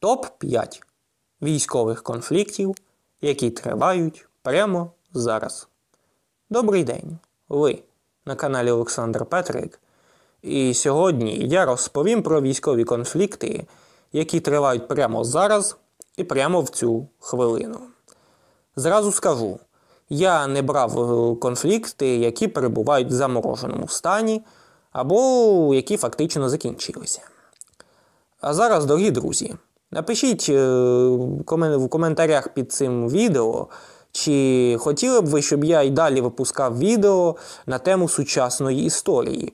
Топ-5 військових конфліктів, які тривають прямо зараз. Добрий день! Ви на каналі Олександр Петрик. І сьогодні я розповім про військові конфлікти, які тривають прямо зараз і прямо в цю хвилину. Зразу скажу: я не брав е, конфлікти, які перебувають в замороженому стані, або які фактично закінчилися. А зараз, дорогі друзі, Напишіть е, в коментарях під цим відео, чи хотіли б ви, щоб я і далі випускав відео на тему сучасної історії.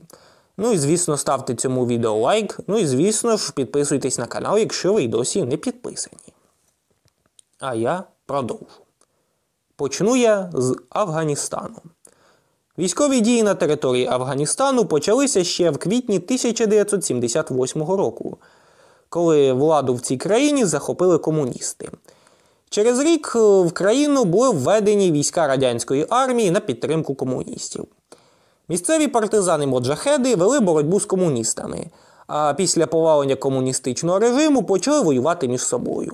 Ну і звісно, ставте цьому відео лайк. Ну і звісно ж, підписуйтесь на канал, якщо ви й досі не підписані. А я продовжу. Почну я з Афганістану. Військові дії на території Афганістану почалися ще в квітні 1978 року коли владу в цій країні захопили комуністи. Через рік е, в країну були введені війська радянської армії на підтримку комуністів. Місцеві партизани Моджахеди вели боротьбу з комуністами, а після повалення комуністичного режиму почали воювати між собою.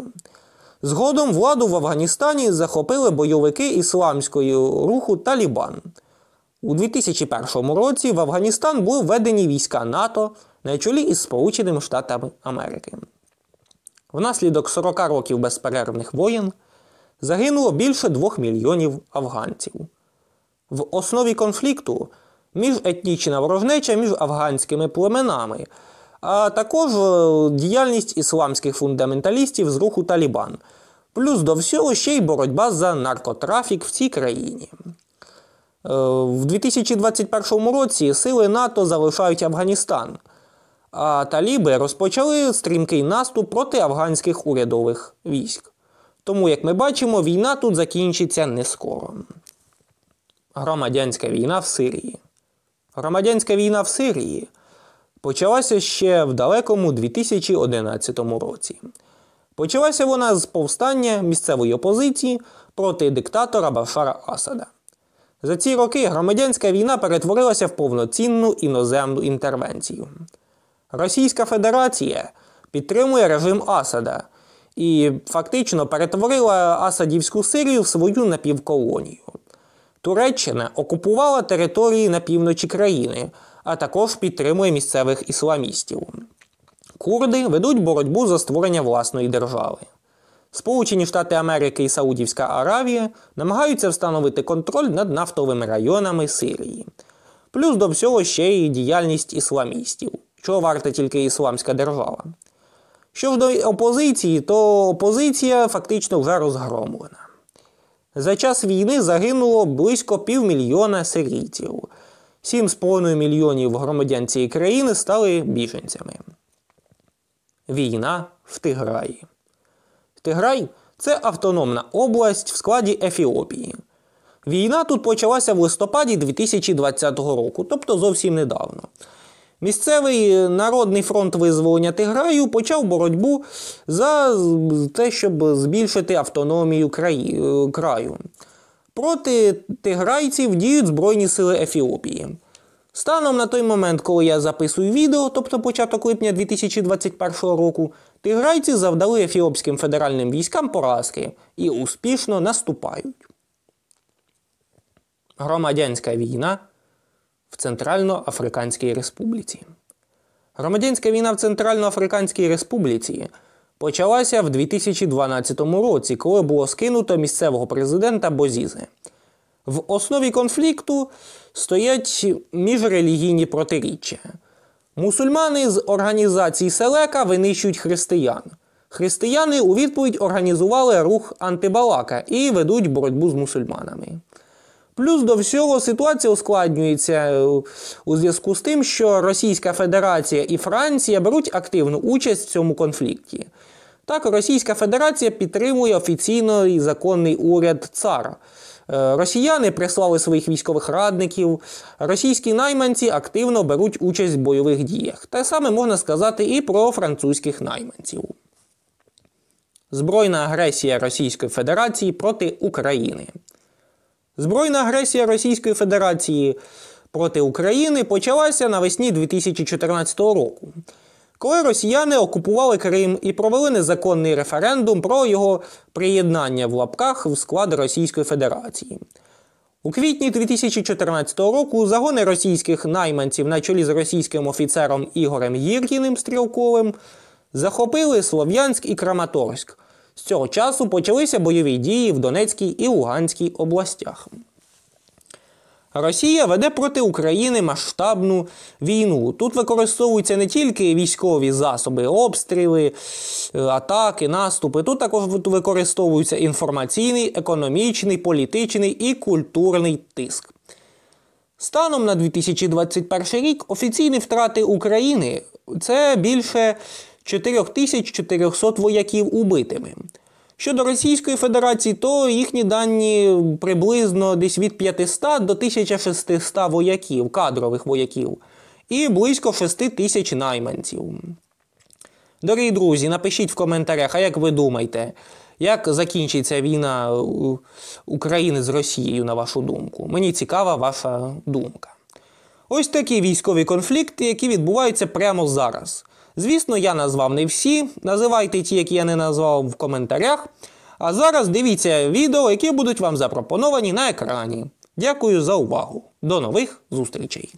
Згодом владу в Афганістані захопили бойовики ісламського руху Талібан. У 2001 році в Афганістан були введені війська НАТО на чолі із Сполученими Штатами Америки. Внаслідок 40 років безперервних воєн загинуло більше 2 мільйонів афганців. В основі конфлікту міжетнічна ворожнеча між афганськими племенами, а також е, діяльність ісламських фундаменталістів з руху Талібан. Плюс до всього ще й боротьба за наркотрафік в цій країні. Е, в 2021 році сили НАТО залишають Афганістан, а Таліби розпочали стрімкий наступ проти афганських урядових військ. Тому, як ми бачимо, війна тут закінчиться не скоро. Громадянська війна в Сирії. Громадянська війна в Сирії почалася ще в далекому 2011 році. Почалася вона з повстання місцевої опозиції проти диктатора Башара Асада. За ці роки громадянська війна перетворилася в повноцінну іноземну інтервенцію. Російська Федерація підтримує режим Асада і фактично перетворила Асадівську Сирію в свою напівколонію. Туреччина окупувала території на півночі країни, а також підтримує місцевих ісламістів. Курди ведуть боротьбу за створення власної держави. Сполучені Штати Америки і Саудівська Аравія намагаються встановити контроль над нафтовими районами Сирії. Плюс до всього ще й діяльність ісламістів, чого варта тільки ісламська держава. Що ж до опозиції, то опозиція фактично вже розгромлена. За час війни загинуло близько півмільйона сирійців. 7,5 мільйонів громадян цієї країни стали біженцями. Війна в Тиграї. Тиграй це автономна область в складі Ефіопії. Війна тут почалася в листопаді 2020 року, тобто зовсім недавно. Місцевий народний фронт визволення Тиграю почав боротьбу за те, щоб збільшити автономію краю. Проти тиграйців діють Збройні сили Ефіопії. Станом на той момент, коли я записую відео, тобто початок липня 2021 року, тиграйці завдали ефіопським федеральним військам поразки і успішно наступають. Громадянська війна в Центральноафриканській Республіці. Громадянська війна в Центральноафриканській Республіці почалася в 2012 році, коли було скинуто місцевого президента Бозізе. В основі конфлікту стоять міжрелігійні протиріччя. Мусульмани з організації Селека винищують християн. Християни у відповідь організували рух антибалака і ведуть боротьбу з мусульманами. Плюс до всього ситуація ускладнюється е, у зв'язку з тим, що Російська Федерація і Франція беруть активну участь в цьому конфлікті. Так, Російська Федерація підтримує офіційний законний уряд цара. Е, росіяни прислали своїх військових радників, російські найманці активно беруть участь в бойових діях. Те саме можна сказати і про французьких найманців. Збройна агресія Російської Федерації проти України. Збройна агресія Російської Федерації проти України почалася навесні 2014 року коли росіяни окупували Крим і провели незаконний референдум про його приєднання в лапках в склад Російської Федерації. У квітні 2014 року загони російських найманців на чолі з російським офіцером Ігорем Гіркіним Стрілковим захопили Слов'янськ і Краматорськ. З цього часу почалися бойові дії в Донецькій і Луганській областях. Росія веде проти України масштабну війну. Тут використовуються не тільки військові засоби, обстріли, е, атаки, наступи. Тут також використовується інформаційний, економічний, політичний і культурний тиск. Станом на 2021 рік офіційні втрати України це більше 4400 вояків убитими. Щодо Російської Федерації, то їхні дані приблизно десь від 500 до 1600 вояків, кадрових вояків, і близько 6 тисяч найманців. Дорогі друзі, напишіть в коментарях, а як ви думаєте, як закінчиться війна України з Росією, на вашу думку? Мені цікава ваша думка. Ось такі військові конфлікти, які відбуваються прямо зараз. Звісно, я назвав не всі. Називайте ті, які я не назвав в коментарях. А зараз дивіться відео, які будуть вам запропоновані на екрані. Дякую за увагу. До нових зустрічей!